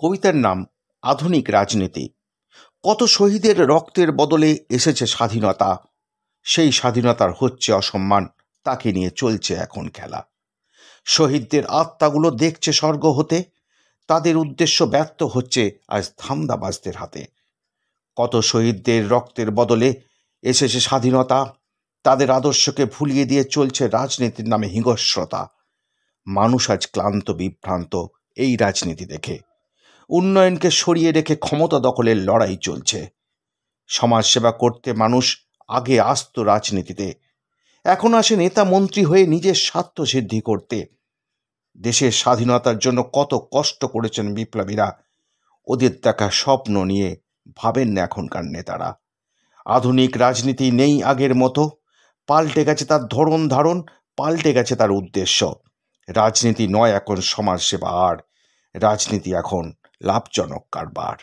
কবিতার নাম আধুনিক রাজনীতি কত শহীদের রক্তের বদলে এসেছে স্বাধীনতা সেই স্বাধীনতার হচ্ছে অসম্মান তাকে নিয়ে চলছে এখন খেলা শহীদদের আত্মাগুলো দেখছে স্বর্গ হতে তাদের উদ্দেশ্য ব্যর্থ হচ্ছে আজ ধান্দাবাজদের হাতে কত শহীদদের রক্তের বদলে এসেছে স্বাধীনতা তাদের আদর্শকে ভুলিয়ে দিয়ে চলছে রাজনীতির নামে হিংস্রতা মানুষ আজ ক্লান্ত বিভ্রান্ত এই রাজনীতি দেখে উন্নয়নকে সরিয়ে রেখে ক্ষমতা দখলের লড়াই চলছে সমাজসেবা করতে মানুষ আগে আসত রাজনীতিতে এখন আসে নেতা মন্ত্রী হয়ে নিজের স্বার্থ সিদ্ধি করতে দেশের স্বাধীনতার জন্য কত কষ্ট করেছেন বিপ্লবীরা ওদের দেখা স্বপ্ন নিয়ে ভাবেন না এখনকার নেতারা আধুনিক রাজনীতি নেই আগের মতো পাল্টে গেছে তার ধরন ধারণ পাল্টে গেছে তার উদ্দেশ্য রাজনীতি নয় এখন সমাজসেবা আর রাজনীতি এখন লাভজনক কারবার